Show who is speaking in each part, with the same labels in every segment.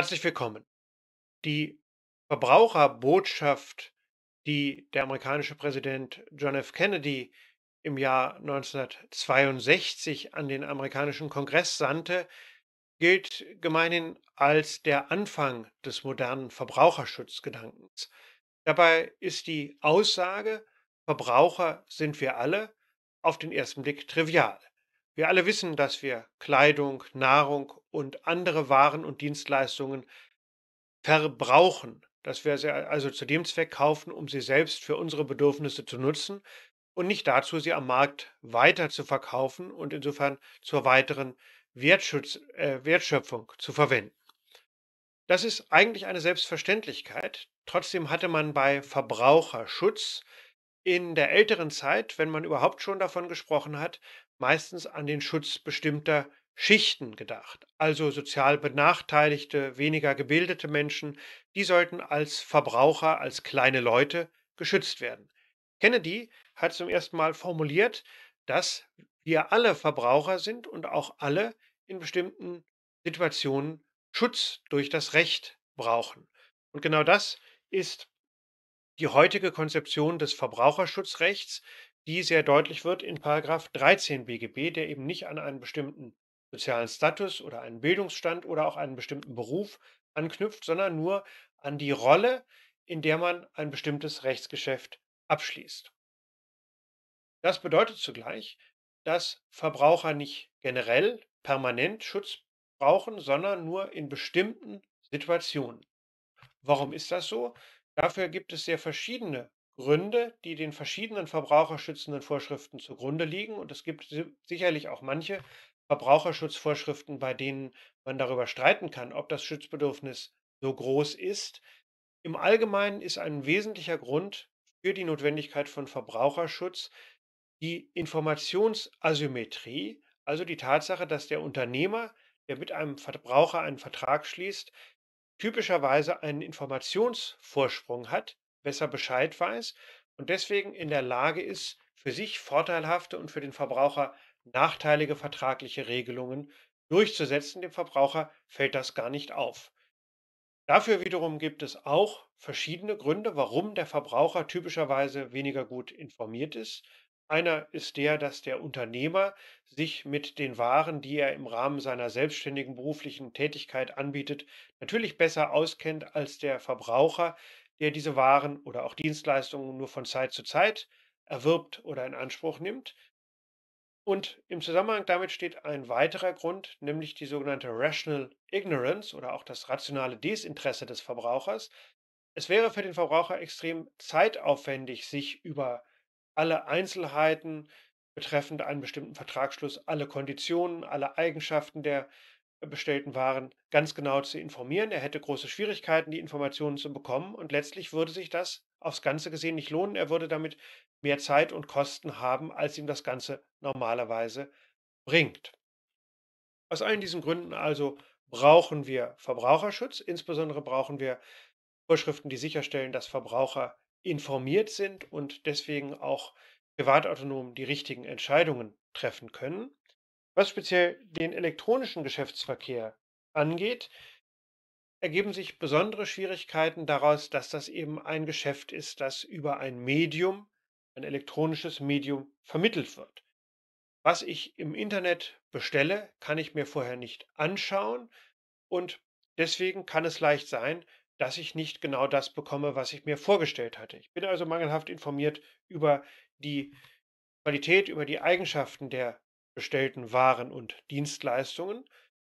Speaker 1: Herzlich willkommen. Die Verbraucherbotschaft, die der amerikanische Präsident John F. Kennedy im Jahr 1962 an den amerikanischen Kongress sandte, gilt gemeinhin als der Anfang des modernen Verbraucherschutzgedankens. Dabei ist die Aussage, Verbraucher sind wir alle, auf den ersten Blick trivial. Wir alle wissen, dass wir Kleidung, Nahrung und andere Waren und Dienstleistungen verbrauchen, dass wir sie also zu dem Zweck kaufen, um sie selbst für unsere Bedürfnisse zu nutzen und nicht dazu, sie am Markt weiter zu verkaufen und insofern zur weiteren Wertschutz, äh, Wertschöpfung zu verwenden. Das ist eigentlich eine Selbstverständlichkeit. Trotzdem hatte man bei Verbraucherschutz in der älteren Zeit, wenn man überhaupt schon davon gesprochen hat, meistens an den Schutz bestimmter Schichten gedacht. Also sozial benachteiligte, weniger gebildete Menschen, die sollten als Verbraucher, als kleine Leute geschützt werden. Kennedy hat zum ersten Mal formuliert, dass wir alle Verbraucher sind und auch alle in bestimmten Situationen Schutz durch das Recht brauchen. Und genau das ist die heutige Konzeption des Verbraucherschutzrechts, die sehr deutlich wird in 13 BGB, der eben nicht an einen bestimmten sozialen Status oder einen Bildungsstand oder auch einen bestimmten Beruf anknüpft, sondern nur an die Rolle, in der man ein bestimmtes Rechtsgeschäft abschließt. Das bedeutet zugleich, dass Verbraucher nicht generell permanent Schutz brauchen, sondern nur in bestimmten Situationen. Warum ist das so? Dafür gibt es sehr verschiedene Gründe, die den verschiedenen verbraucherschützenden Vorschriften zugrunde liegen. Und es gibt sicherlich auch manche, Verbraucherschutzvorschriften, bei denen man darüber streiten kann, ob das Schutzbedürfnis so groß ist. Im Allgemeinen ist ein wesentlicher Grund für die Notwendigkeit von Verbraucherschutz die Informationsasymmetrie, also die Tatsache, dass der Unternehmer, der mit einem Verbraucher einen Vertrag schließt, typischerweise einen Informationsvorsprung hat, besser Bescheid weiß und deswegen in der Lage ist, für sich vorteilhafte und für den Verbraucher nachteilige vertragliche Regelungen durchzusetzen. Dem Verbraucher fällt das gar nicht auf. Dafür wiederum gibt es auch verschiedene Gründe, warum der Verbraucher typischerweise weniger gut informiert ist. Einer ist der, dass der Unternehmer sich mit den Waren, die er im Rahmen seiner selbstständigen beruflichen Tätigkeit anbietet, natürlich besser auskennt als der Verbraucher, der diese Waren oder auch Dienstleistungen nur von Zeit zu Zeit erwirbt oder in Anspruch nimmt. Und im Zusammenhang damit steht ein weiterer Grund, nämlich die sogenannte Rational Ignorance oder auch das rationale Desinteresse des Verbrauchers. Es wäre für den Verbraucher extrem zeitaufwendig, sich über alle Einzelheiten betreffend einen bestimmten Vertragsschluss, alle Konditionen, alle Eigenschaften der bestellten Waren ganz genau zu informieren. Er hätte große Schwierigkeiten, die Informationen zu bekommen und letztlich würde sich das aufs Ganze gesehen nicht lohnen. Er würde damit mehr Zeit und Kosten haben, als ihm das Ganze normalerweise bringt. Aus allen diesen Gründen also brauchen wir Verbraucherschutz, insbesondere brauchen wir Vorschriften, die sicherstellen, dass Verbraucher informiert sind und deswegen auch privatautonom die richtigen Entscheidungen treffen können. Was speziell den elektronischen Geschäftsverkehr angeht, ergeben sich besondere Schwierigkeiten daraus, dass das eben ein Geschäft ist, das über ein Medium ein elektronisches Medium vermittelt wird. Was ich im Internet bestelle, kann ich mir vorher nicht anschauen und deswegen kann es leicht sein, dass ich nicht genau das bekomme, was ich mir vorgestellt hatte. Ich bin also mangelhaft informiert über die Qualität, über die Eigenschaften der bestellten Waren und Dienstleistungen.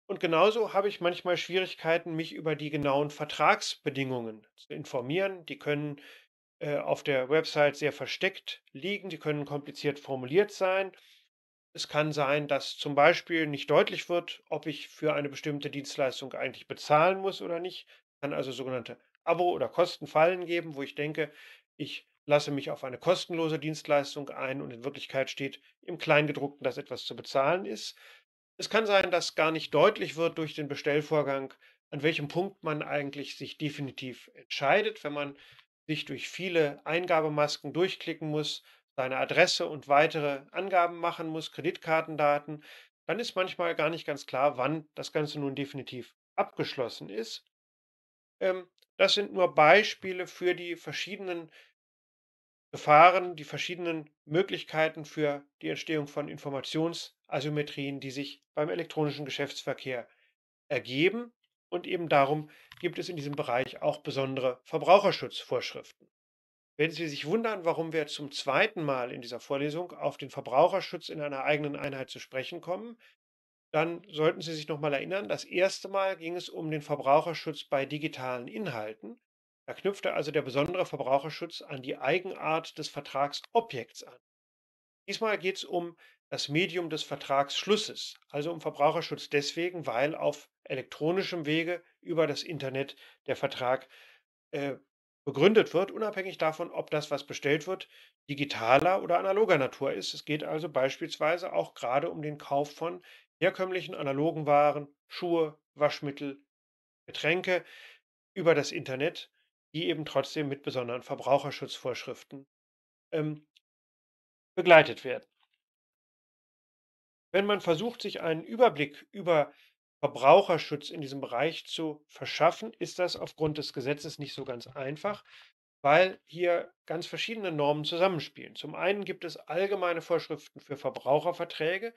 Speaker 1: Und genauso habe ich manchmal Schwierigkeiten, mich über die genauen Vertragsbedingungen zu informieren. Die können äh, auf der Website sehr versteckt liegen, die können kompliziert formuliert sein. Es kann sein, dass zum Beispiel nicht deutlich wird, ob ich für eine bestimmte Dienstleistung eigentlich bezahlen muss oder nicht. Es kann also sogenannte Abo- oder Kostenfallen geben, wo ich denke, ich lasse mich auf eine kostenlose Dienstleistung ein und in Wirklichkeit steht im Kleingedruckten, dass etwas zu bezahlen ist. Es kann sein, dass gar nicht deutlich wird durch den Bestellvorgang, an welchem Punkt man eigentlich sich definitiv entscheidet, wenn man sich durch viele Eingabemasken durchklicken muss, seine Adresse und weitere Angaben machen muss, Kreditkartendaten, dann ist manchmal gar nicht ganz klar, wann das Ganze nun definitiv abgeschlossen ist. Ähm, das sind nur Beispiele für die verschiedenen Gefahren, die verschiedenen Möglichkeiten für die Entstehung von Informationsasymmetrien, die sich beim elektronischen Geschäftsverkehr ergeben und eben darum gibt es in diesem Bereich auch besondere Verbraucherschutzvorschriften. Wenn Sie sich wundern, warum wir zum zweiten Mal in dieser Vorlesung auf den Verbraucherschutz in einer eigenen Einheit zu sprechen kommen, dann sollten Sie sich nochmal erinnern, das erste Mal ging es um den Verbraucherschutz bei digitalen Inhalten. Da knüpfte also der besondere Verbraucherschutz an die Eigenart des Vertragsobjekts an. Diesmal geht es um das Medium des Vertragsschlusses, also um Verbraucherschutz deswegen, weil auf elektronischem Wege über das Internet der Vertrag äh, begründet wird, unabhängig davon, ob das, was bestellt wird, digitaler oder analoger Natur ist. Es geht also beispielsweise auch gerade um den Kauf von herkömmlichen analogen Waren, Schuhe, Waschmittel, Getränke über das Internet, die eben trotzdem mit besonderen Verbraucherschutzvorschriften ähm, begleitet werden. Wenn man versucht, sich einen Überblick über Verbraucherschutz in diesem Bereich zu verschaffen, ist das aufgrund des Gesetzes nicht so ganz einfach, weil hier ganz verschiedene Normen zusammenspielen. Zum einen gibt es allgemeine Vorschriften für Verbraucherverträge,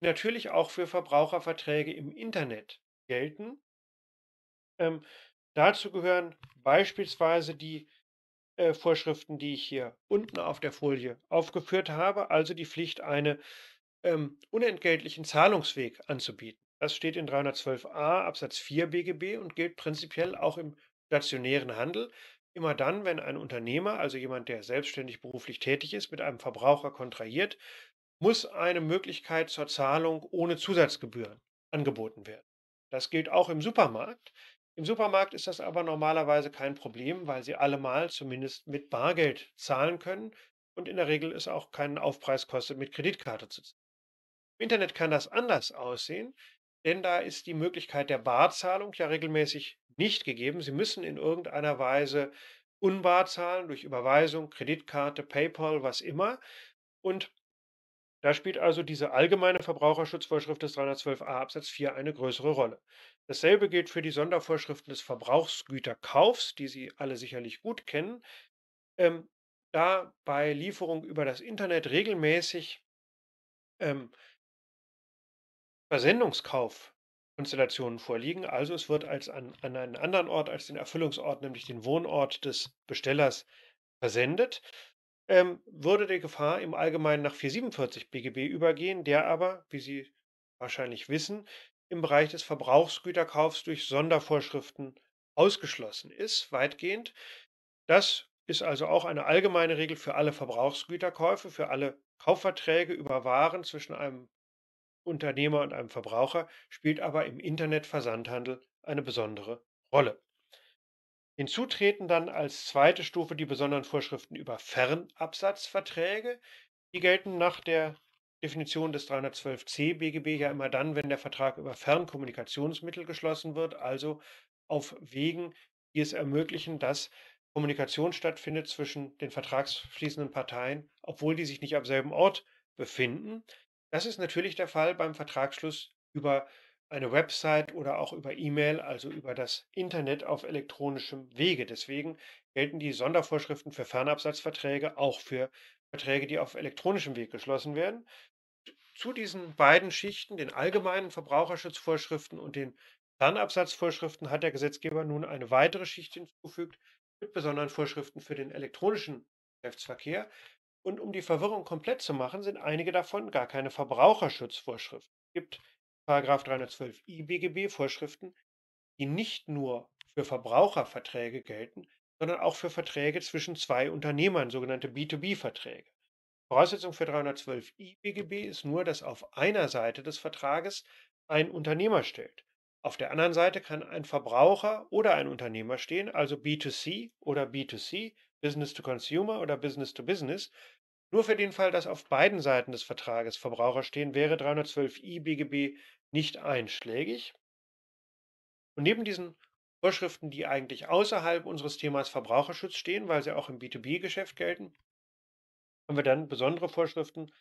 Speaker 1: die natürlich auch für Verbraucherverträge im Internet gelten. Ähm, dazu gehören beispielsweise die äh, Vorschriften, die ich hier unten auf der Folie aufgeführt habe, also die Pflicht, eine ähm, unentgeltlichen Zahlungsweg anzubieten. Das steht in 312a Absatz 4 BGB und gilt prinzipiell auch im stationären Handel. Immer dann, wenn ein Unternehmer, also jemand, der selbstständig beruflich tätig ist, mit einem Verbraucher kontrahiert, muss eine Möglichkeit zur Zahlung ohne Zusatzgebühren angeboten werden. Das gilt auch im Supermarkt. Im Supermarkt ist das aber normalerweise kein Problem, weil Sie allemal zumindest mit Bargeld zahlen können und in der Regel es auch keinen Aufpreis kostet, mit Kreditkarte zu zahlen. Im Internet kann das anders aussehen, denn da ist die Möglichkeit der Barzahlung ja regelmäßig nicht gegeben. Sie müssen in irgendeiner Weise unbar zahlen durch Überweisung, Kreditkarte, PayPal, was immer. Und da spielt also diese allgemeine Verbraucherschutzvorschrift des 312a Absatz 4 eine größere Rolle. Dasselbe gilt für die Sondervorschriften des Verbrauchsgüterkaufs, die Sie alle sicherlich gut kennen. Ähm, da bei Lieferung über das Internet regelmäßig ähm, Versendungskaufkonstellationen vorliegen. Also es wird als an, an einen anderen Ort als den Erfüllungsort, nämlich den Wohnort des Bestellers, versendet. Ähm, würde die Gefahr im Allgemeinen nach 447 BGB übergehen, der aber, wie Sie wahrscheinlich wissen, im Bereich des Verbrauchsgüterkaufs durch Sondervorschriften ausgeschlossen ist, weitgehend. Das ist also auch eine allgemeine Regel für alle Verbrauchsgüterkäufe, für alle Kaufverträge über Waren zwischen einem Unternehmer und einem Verbraucher spielt aber im Internetversandhandel eine besondere Rolle. Hinzutreten dann als zweite Stufe die besonderen Vorschriften über Fernabsatzverträge. Die gelten nach der Definition des 312c BGB ja immer dann, wenn der Vertrag über Fernkommunikationsmittel geschlossen wird, also auf Wegen, die es ermöglichen, dass Kommunikation stattfindet zwischen den vertragsschließenden Parteien, obwohl die sich nicht am selben Ort befinden. Das ist natürlich der Fall beim Vertragsschluss über eine Website oder auch über E-Mail, also über das Internet auf elektronischem Wege. Deswegen gelten die Sondervorschriften für Fernabsatzverträge auch für Verträge, die auf elektronischem Weg geschlossen werden. Zu diesen beiden Schichten, den allgemeinen Verbraucherschutzvorschriften und den Fernabsatzvorschriften, hat der Gesetzgeber nun eine weitere Schicht hinzugefügt mit besonderen Vorschriften für den elektronischen Geschäftsverkehr. Und um die Verwirrung komplett zu machen, sind einige davon gar keine Verbraucherschutzvorschriften. Es gibt Paragraf 312 IBGB Vorschriften, die nicht nur für Verbraucherverträge gelten, sondern auch für Verträge zwischen zwei Unternehmern, sogenannte B2B-Verträge. Voraussetzung für 312 IBGB ist nur, dass auf einer Seite des Vertrages ein Unternehmer steht. Auf der anderen Seite kann ein Verbraucher oder ein Unternehmer stehen, also B2C oder B2C Business to Consumer oder Business to Business. Nur für den Fall, dass auf beiden Seiten des Vertrages Verbraucher stehen, wäre 312i BGB nicht einschlägig. Und neben diesen Vorschriften, die eigentlich außerhalb unseres Themas Verbraucherschutz stehen, weil sie auch im B2B-Geschäft gelten, haben wir dann besondere Vorschriften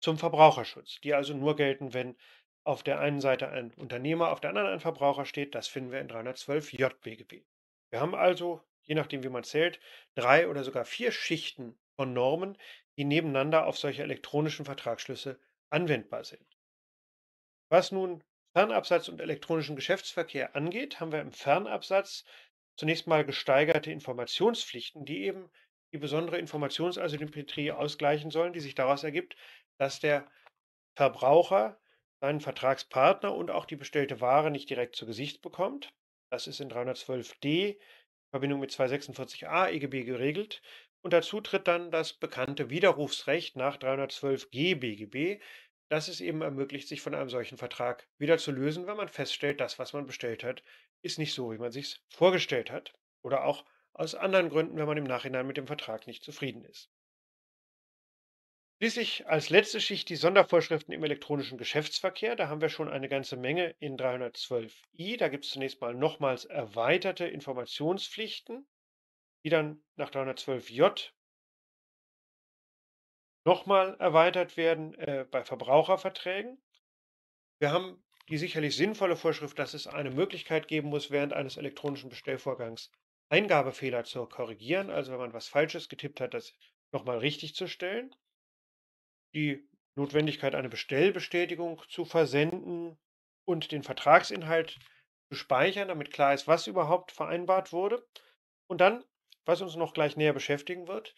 Speaker 1: zum Verbraucherschutz, die also nur gelten, wenn auf der einen Seite ein Unternehmer, auf der anderen ein Verbraucher steht. Das finden wir in 312 j BGB. Wir haben also je nachdem wie man zählt, drei oder sogar vier Schichten von Normen, die nebeneinander auf solche elektronischen Vertragsschlüsse anwendbar sind. Was nun Fernabsatz und elektronischen Geschäftsverkehr angeht, haben wir im Fernabsatz zunächst mal gesteigerte Informationspflichten, die eben die besondere Informationsasymmetrie ausgleichen sollen, die sich daraus ergibt, dass der Verbraucher seinen Vertragspartner und auch die bestellte Ware nicht direkt zu Gesicht bekommt. Das ist in 312d Verbindung mit 246a EGB geregelt. Und dazu tritt dann das bekannte Widerrufsrecht nach 312 G BGB, e das es eben ermöglicht, sich von einem solchen Vertrag wieder zu lösen, wenn man feststellt, das, was man bestellt hat, ist nicht so, wie man sich vorgestellt hat. Oder auch aus anderen Gründen, wenn man im Nachhinein mit dem Vertrag nicht zufrieden ist. Schließlich als letzte Schicht die Sondervorschriften im elektronischen Geschäftsverkehr. Da haben wir schon eine ganze Menge in 312i. Da gibt es zunächst mal nochmals erweiterte Informationspflichten, die dann nach 312j nochmal erweitert werden äh, bei Verbraucherverträgen. Wir haben die sicherlich sinnvolle Vorschrift, dass es eine Möglichkeit geben muss, während eines elektronischen Bestellvorgangs Eingabefehler zu korrigieren, also wenn man was Falsches getippt hat, das nochmal richtig zu stellen die Notwendigkeit, eine Bestellbestätigung zu versenden und den Vertragsinhalt zu speichern, damit klar ist, was überhaupt vereinbart wurde. Und dann, was uns noch gleich näher beschäftigen wird,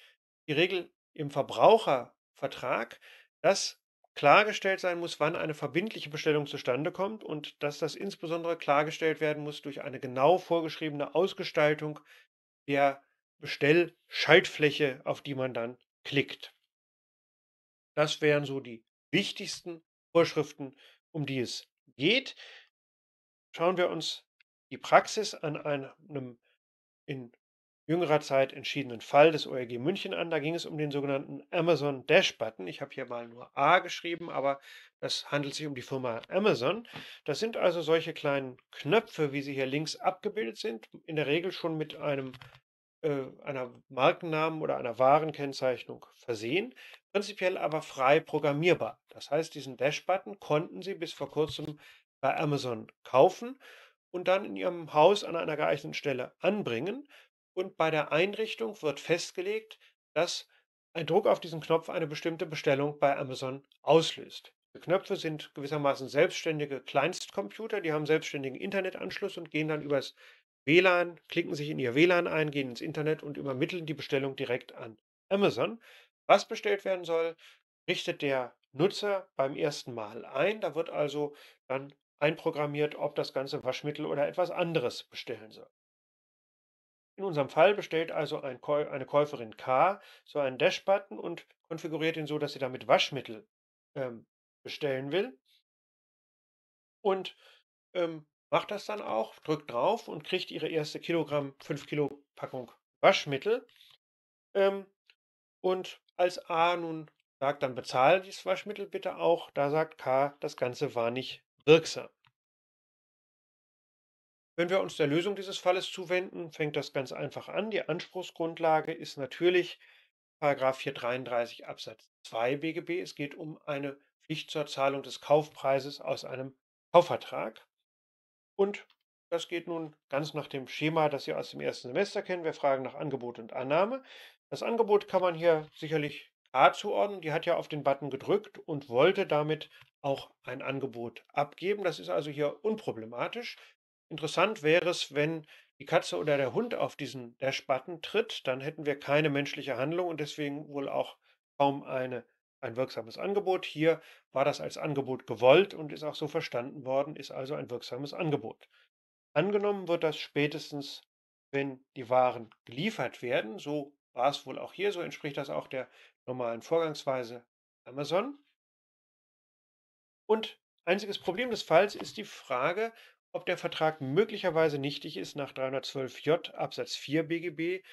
Speaker 1: die Regel im Verbrauchervertrag, dass klargestellt sein muss, wann eine verbindliche Bestellung zustande kommt und dass das insbesondere klargestellt werden muss durch eine genau vorgeschriebene Ausgestaltung der Bestellschaltfläche, auf die man dann klickt. Das wären so die wichtigsten Vorschriften, um die es geht. Schauen wir uns die Praxis an einem in jüngerer Zeit entschiedenen Fall des ORG München an. Da ging es um den sogenannten Amazon Dash Button. Ich habe hier mal nur A geschrieben, aber das handelt sich um die Firma Amazon. Das sind also solche kleinen Knöpfe, wie sie hier links abgebildet sind, in der Regel schon mit einem äh, einer Markennamen oder einer Warenkennzeichnung versehen, prinzipiell aber frei programmierbar. Das heißt, diesen Dash-Button konnten Sie bis vor kurzem bei Amazon kaufen und dann in Ihrem Haus an einer geeigneten Stelle anbringen. Und bei der Einrichtung wird festgelegt, dass ein Druck auf diesen Knopf eine bestimmte Bestellung bei Amazon auslöst. Die Knöpfe sind gewissermaßen selbstständige Kleinstcomputer, die haben selbstständigen Internetanschluss und gehen dann übers WLAN, klicken sich in ihr WLAN ein, gehen ins Internet und übermitteln die Bestellung direkt an Amazon. Was bestellt werden soll, richtet der Nutzer beim ersten Mal ein. Da wird also dann einprogrammiert, ob das Ganze Waschmittel oder etwas anderes bestellen soll. In unserem Fall bestellt also ein Käu eine Käuferin K so einen Dash-Button und konfiguriert ihn so, dass sie damit Waschmittel ähm, bestellen will. Und ähm, macht das dann auch, drückt drauf und kriegt ihre erste Kilogramm, 5 Kilo Packung Waschmittel. Ähm, und als A nun sagt, dann bezahle dieses Waschmittel bitte auch, da sagt K, das Ganze war nicht wirksam. Wenn wir uns der Lösung dieses Falles zuwenden, fängt das ganz einfach an. Die Anspruchsgrundlage ist natürlich 433 Absatz 2 BGB. Es geht um eine Pflicht zur Zahlung des Kaufpreises aus einem Kaufvertrag. Und das geht nun ganz nach dem Schema, das Sie aus dem ersten Semester kennen. Wir fragen nach Angebot und Annahme. Das Angebot kann man hier sicherlich A zuordnen. Die hat ja auf den Button gedrückt und wollte damit auch ein Angebot abgeben. Das ist also hier unproblematisch. Interessant wäre es, wenn die Katze oder der Hund auf diesen Dash-Button tritt, dann hätten wir keine menschliche Handlung und deswegen wohl auch kaum eine ein wirksames Angebot. Hier war das als Angebot gewollt und ist auch so verstanden worden, ist also ein wirksames Angebot. Angenommen wird das spätestens, wenn die Waren geliefert werden. So war es wohl auch hier, so entspricht das auch der normalen Vorgangsweise Amazon. Und einziges Problem des Falls ist die Frage, ob der Vertrag möglicherweise nichtig ist nach 312j Absatz 4 BGB,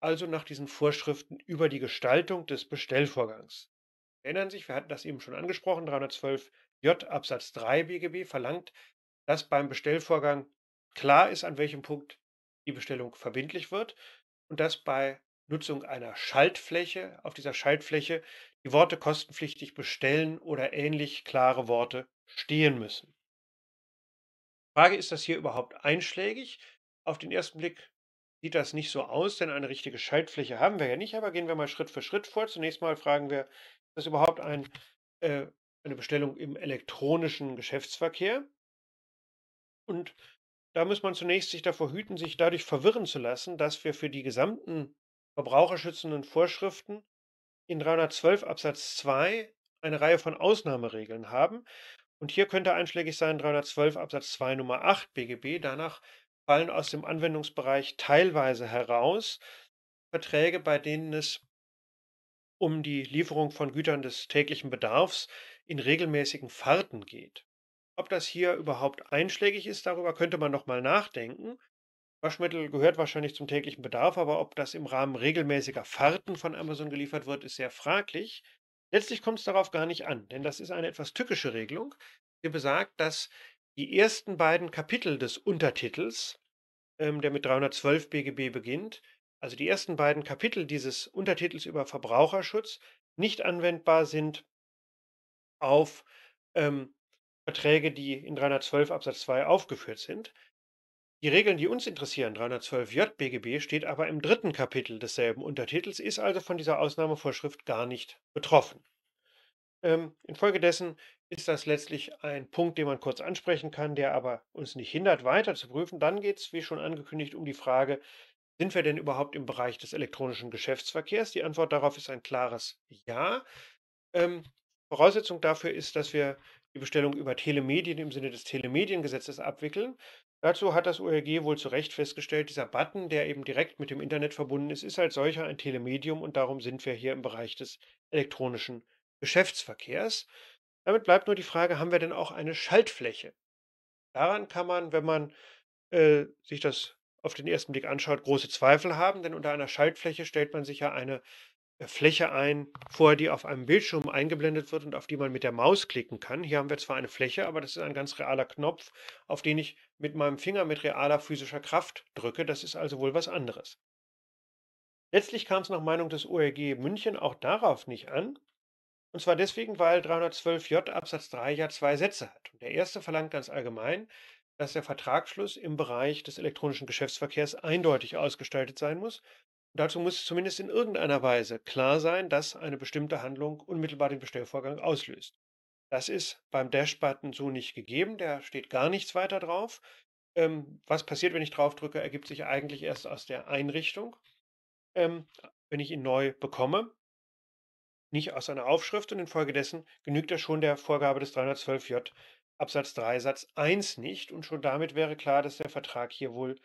Speaker 1: also nach diesen Vorschriften über die Gestaltung des Bestellvorgangs erinnern sich, wir hatten das eben schon angesprochen, 312j Absatz 3 BGB verlangt, dass beim Bestellvorgang klar ist, an welchem Punkt die Bestellung verbindlich wird und dass bei Nutzung einer Schaltfläche auf dieser Schaltfläche die Worte kostenpflichtig bestellen oder ähnlich klare Worte stehen müssen. Frage ist das hier überhaupt einschlägig? Auf den ersten Blick sieht das nicht so aus, denn eine richtige Schaltfläche haben wir ja nicht, aber gehen wir mal Schritt für Schritt vor. Zunächst mal fragen wir, dass überhaupt ein, äh, eine Bestellung im elektronischen Geschäftsverkehr. Und da muss man zunächst sich davor hüten, sich dadurch verwirren zu lassen, dass wir für die gesamten verbraucherschützenden Vorschriften in 312 Absatz 2 eine Reihe von Ausnahmeregeln haben. Und hier könnte einschlägig sein 312 Absatz 2 Nummer 8 BGB. Danach fallen aus dem Anwendungsbereich teilweise heraus Verträge, bei denen es um die Lieferung von Gütern des täglichen Bedarfs in regelmäßigen Fahrten geht. Ob das hier überhaupt einschlägig ist, darüber könnte man nochmal nachdenken. Waschmittel gehört wahrscheinlich zum täglichen Bedarf, aber ob das im Rahmen regelmäßiger Fahrten von Amazon geliefert wird, ist sehr fraglich. Letztlich kommt es darauf gar nicht an, denn das ist eine etwas tückische Regelung, die besagt, dass die ersten beiden Kapitel des Untertitels, ähm, der mit 312 BGB beginnt, also die ersten beiden Kapitel dieses Untertitels über Verbraucherschutz, nicht anwendbar sind auf ähm, Verträge, die in 312 Absatz 2 aufgeführt sind. Die Regeln, die uns interessieren, 312 JBGB, steht aber im dritten Kapitel desselben Untertitels, ist also von dieser Ausnahmevorschrift gar nicht betroffen. Ähm, infolgedessen ist das letztlich ein Punkt, den man kurz ansprechen kann, der aber uns nicht hindert, weiter zu prüfen. Dann geht es, wie schon angekündigt, um die Frage, sind wir denn überhaupt im Bereich des elektronischen Geschäftsverkehrs? Die Antwort darauf ist ein klares Ja. Ähm, Voraussetzung dafür ist, dass wir die Bestellung über Telemedien im Sinne des Telemediengesetzes abwickeln. Dazu hat das ORG wohl zu Recht festgestellt, dieser Button, der eben direkt mit dem Internet verbunden ist, ist als solcher ein Telemedium und darum sind wir hier im Bereich des elektronischen Geschäftsverkehrs. Damit bleibt nur die Frage, haben wir denn auch eine Schaltfläche? Daran kann man, wenn man äh, sich das auf den ersten Blick anschaut, große Zweifel haben, denn unter einer Schaltfläche stellt man sich ja eine äh, Fläche ein, vor die auf einem Bildschirm eingeblendet wird und auf die man mit der Maus klicken kann. Hier haben wir zwar eine Fläche, aber das ist ein ganz realer Knopf, auf den ich mit meinem Finger mit realer physischer Kraft drücke. Das ist also wohl was anderes. Letztlich kam es nach Meinung des ORG München auch darauf nicht an. Und zwar deswegen, weil 312j Absatz 3 ja zwei Sätze hat. Und der erste verlangt ganz allgemein, dass der Vertragsschluss im Bereich des elektronischen Geschäftsverkehrs eindeutig ausgestaltet sein muss. Dazu muss zumindest in irgendeiner Weise klar sein, dass eine bestimmte Handlung unmittelbar den Bestellvorgang auslöst. Das ist beim Dash-Button so nicht gegeben, da steht gar nichts weiter drauf. Ähm, was passiert, wenn ich draufdrücke, ergibt sich eigentlich erst aus der Einrichtung, ähm, wenn ich ihn neu bekomme, nicht aus einer Aufschrift und infolgedessen genügt er schon der Vorgabe des 312j Absatz 3 Satz 1 nicht und schon damit wäre klar, dass der Vertrag hier wohl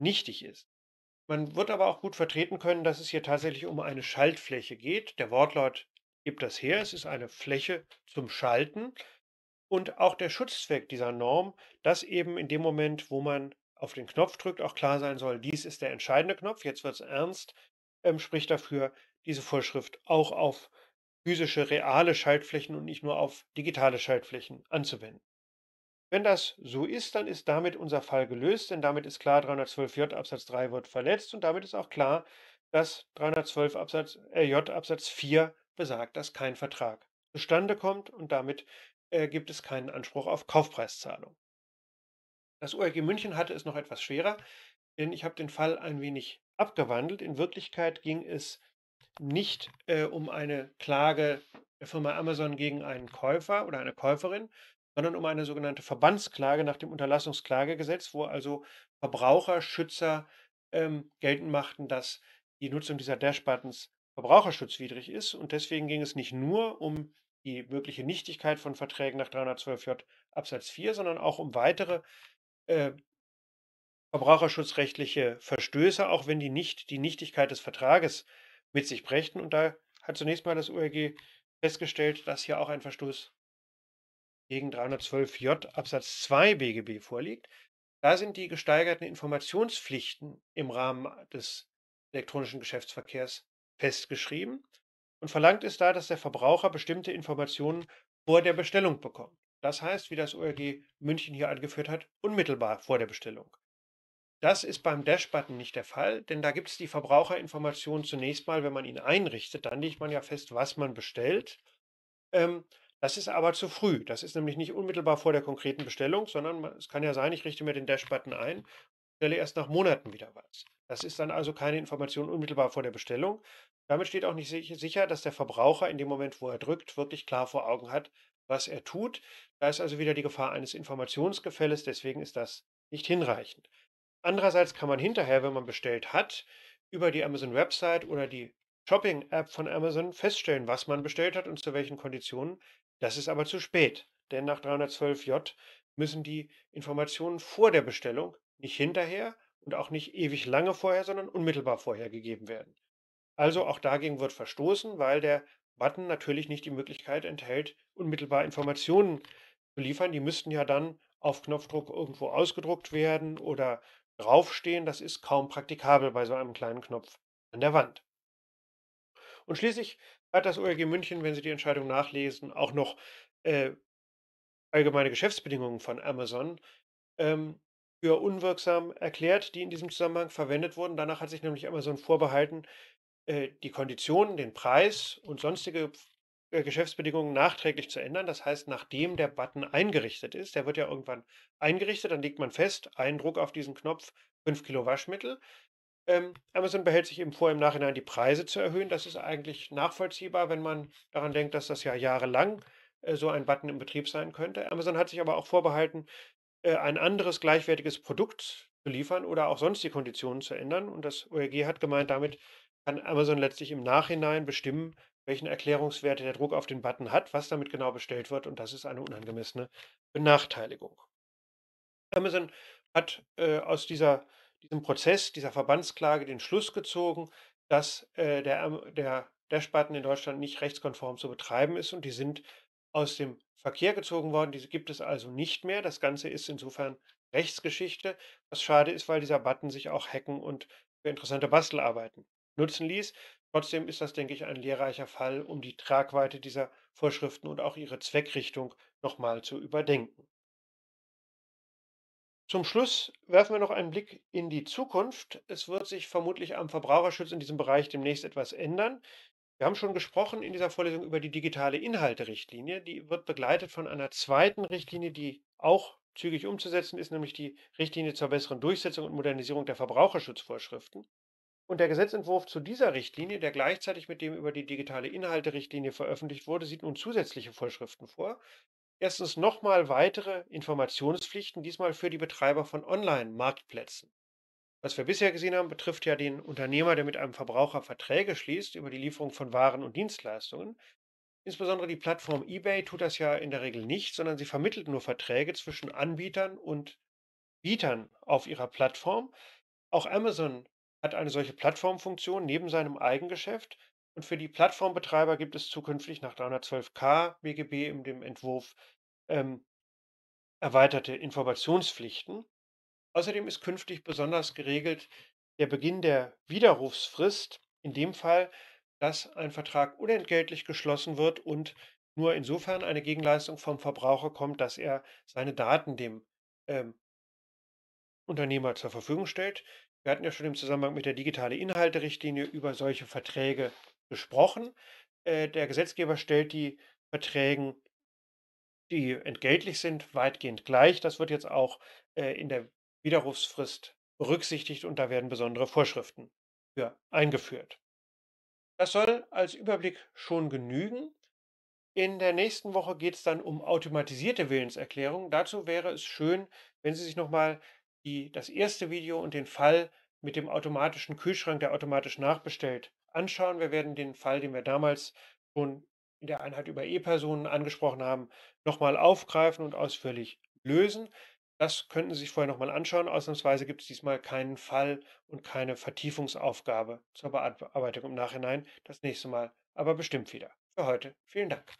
Speaker 1: nichtig ist. Man wird aber auch gut vertreten können, dass es hier tatsächlich um eine Schaltfläche geht. Der Wortlaut gibt das her, es ist eine Fläche zum Schalten und auch der Schutzzweck dieser Norm, dass eben in dem Moment, wo man auf den Knopf drückt, auch klar sein soll, dies ist der entscheidende Knopf, jetzt wird es ernst, ähm, spricht dafür, diese Vorschrift auch auf physische, reale Schaltflächen und nicht nur auf digitale Schaltflächen anzuwenden. Wenn das so ist, dann ist damit unser Fall gelöst, denn damit ist klar, 312j Absatz 3 wird verletzt und damit ist auch klar, dass 312 Absatz, äh, J Absatz 4 besagt, dass kein Vertrag zustande kommt und damit äh, gibt es keinen Anspruch auf Kaufpreiszahlung. Das OLG München hatte es noch etwas schwerer, denn ich habe den Fall ein wenig abgewandelt. In Wirklichkeit ging es nicht äh, um eine Klage der Firma Amazon gegen einen Käufer oder eine Käuferin, sondern um eine sogenannte Verbandsklage nach dem Unterlassungsklagegesetz, wo also Verbraucherschützer ähm, geltend machten, dass die Nutzung dieser Dash-Buttons verbraucherschutzwidrig ist. Und deswegen ging es nicht nur um die mögliche Nichtigkeit von Verträgen nach 312j Absatz 4, sondern auch um weitere äh, verbraucherschutzrechtliche Verstöße, auch wenn die nicht die Nichtigkeit des Vertrages mit sich brächten. Und da hat zunächst mal das ORG festgestellt, dass hier auch ein Verstoß gegen 312j Absatz 2 BGB vorliegt. Da sind die gesteigerten Informationspflichten im Rahmen des elektronischen Geschäftsverkehrs festgeschrieben und verlangt es da, dass der Verbraucher bestimmte Informationen vor der Bestellung bekommt. Das heißt, wie das OLG München hier angeführt hat, unmittelbar vor der Bestellung. Das ist beim Dash-Button nicht der Fall, denn da gibt es die Verbraucherinformationen zunächst mal, wenn man ihn einrichtet. Dann legt man ja fest, was man bestellt. Ähm, das ist aber zu früh. Das ist nämlich nicht unmittelbar vor der konkreten Bestellung, sondern es kann ja sein, ich richte mir den Dash-Button ein, stelle erst nach Monaten wieder was. Das ist dann also keine Information unmittelbar vor der Bestellung. Damit steht auch nicht sicher, dass der Verbraucher in dem Moment, wo er drückt, wirklich klar vor Augen hat, was er tut. Da ist also wieder die Gefahr eines Informationsgefälles, deswegen ist das nicht hinreichend. Andererseits kann man hinterher, wenn man bestellt hat, über die Amazon Website oder die Shopping-App von Amazon feststellen, was man bestellt hat und zu welchen Konditionen. Das ist aber zu spät, denn nach 312j müssen die Informationen vor der Bestellung, nicht hinterher und auch nicht ewig lange vorher, sondern unmittelbar vorher gegeben werden. Also auch dagegen wird verstoßen, weil der Button natürlich nicht die Möglichkeit enthält, unmittelbar Informationen zu liefern. Die müssten ja dann auf Knopfdruck irgendwo ausgedruckt werden oder draufstehen. Das ist kaum praktikabel bei so einem kleinen Knopf an der Wand. Und schließlich hat das OLG München, wenn Sie die Entscheidung nachlesen, auch noch äh, allgemeine Geschäftsbedingungen von Amazon ähm, für unwirksam erklärt, die in diesem Zusammenhang verwendet wurden. Danach hat sich nämlich Amazon vorbehalten, äh, die Konditionen, den Preis und sonstige äh, Geschäftsbedingungen nachträglich zu ändern. Das heißt, nachdem der Button eingerichtet ist, der wird ja irgendwann eingerichtet, dann legt man fest, ein Druck auf diesen Knopf, 5 Kilo Waschmittel. Ähm, Amazon behält sich eben vor, im Nachhinein die Preise zu erhöhen. Das ist eigentlich nachvollziehbar, wenn man daran denkt, dass das ja jahrelang äh, so ein Button im Betrieb sein könnte. Amazon hat sich aber auch vorbehalten, äh, ein anderes gleichwertiges Produkt zu liefern oder auch sonst die Konditionen zu ändern. Und das OEG hat gemeint, damit kann Amazon letztlich im Nachhinein bestimmen, welchen Erklärungswert der Druck auf den Button hat, was damit genau bestellt wird. Und das ist eine unangemessene Benachteiligung. Amazon hat äh, aus dieser diesem Prozess, dieser Verbandsklage den Schluss gezogen, dass äh, der, der Dashbutton in Deutschland nicht rechtskonform zu betreiben ist und die sind aus dem Verkehr gezogen worden. Diese gibt es also nicht mehr. Das Ganze ist insofern Rechtsgeschichte, was schade ist, weil dieser Button sich auch hacken und für interessante Bastelarbeiten nutzen ließ. Trotzdem ist das, denke ich, ein lehrreicher Fall, um die Tragweite dieser Vorschriften und auch ihre Zweckrichtung nochmal zu überdenken. Zum Schluss werfen wir noch einen Blick in die Zukunft. Es wird sich vermutlich am Verbraucherschutz in diesem Bereich demnächst etwas ändern. Wir haben schon gesprochen in dieser Vorlesung über die digitale Inhalterichtlinie. Die wird begleitet von einer zweiten Richtlinie, die auch zügig umzusetzen ist, nämlich die Richtlinie zur besseren Durchsetzung und Modernisierung der Verbraucherschutzvorschriften. Und der Gesetzentwurf zu dieser Richtlinie, der gleichzeitig mit dem über die digitale Inhalterichtlinie veröffentlicht wurde, sieht nun zusätzliche Vorschriften vor. Erstens nochmal weitere Informationspflichten, diesmal für die Betreiber von Online-Marktplätzen. Was wir bisher gesehen haben, betrifft ja den Unternehmer, der mit einem Verbraucher Verträge schließt über die Lieferung von Waren und Dienstleistungen. Insbesondere die Plattform eBay tut das ja in der Regel nicht, sondern sie vermittelt nur Verträge zwischen Anbietern und Bietern auf ihrer Plattform. Auch Amazon hat eine solche Plattformfunktion neben seinem Eigengeschäft. Und für die Plattformbetreiber gibt es zukünftig nach 312k BGB in dem Entwurf ähm, erweiterte Informationspflichten. Außerdem ist künftig besonders geregelt der Beginn der Widerrufsfrist, in dem Fall, dass ein Vertrag unentgeltlich geschlossen wird und nur insofern eine Gegenleistung vom Verbraucher kommt, dass er seine Daten dem ähm, Unternehmer zur Verfügung stellt. Wir hatten ja schon im Zusammenhang mit der digitale Inhalte-Richtlinie über solche Verträge besprochen. Äh, der Gesetzgeber stellt die Verträgen, die entgeltlich sind, weitgehend gleich. Das wird jetzt auch äh, in der Widerrufsfrist berücksichtigt und da werden besondere Vorschriften für eingeführt. Das soll als Überblick schon genügen. In der nächsten Woche geht es dann um automatisierte Willenserklärungen. Dazu wäre es schön, wenn Sie sich nochmal das erste Video und den Fall mit dem automatischen Kühlschrank, der automatisch nachbestellt, anschauen. Wir werden den Fall, den wir damals schon in der Einheit über E-Personen angesprochen haben, nochmal aufgreifen und ausführlich lösen. Das könnten Sie sich vorher nochmal anschauen. Ausnahmsweise gibt es diesmal keinen Fall und keine Vertiefungsaufgabe zur Bearbeitung im Nachhinein. Das nächste Mal aber bestimmt wieder. Für heute vielen Dank.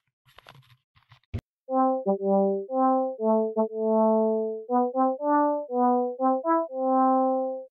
Speaker 1: Thank you.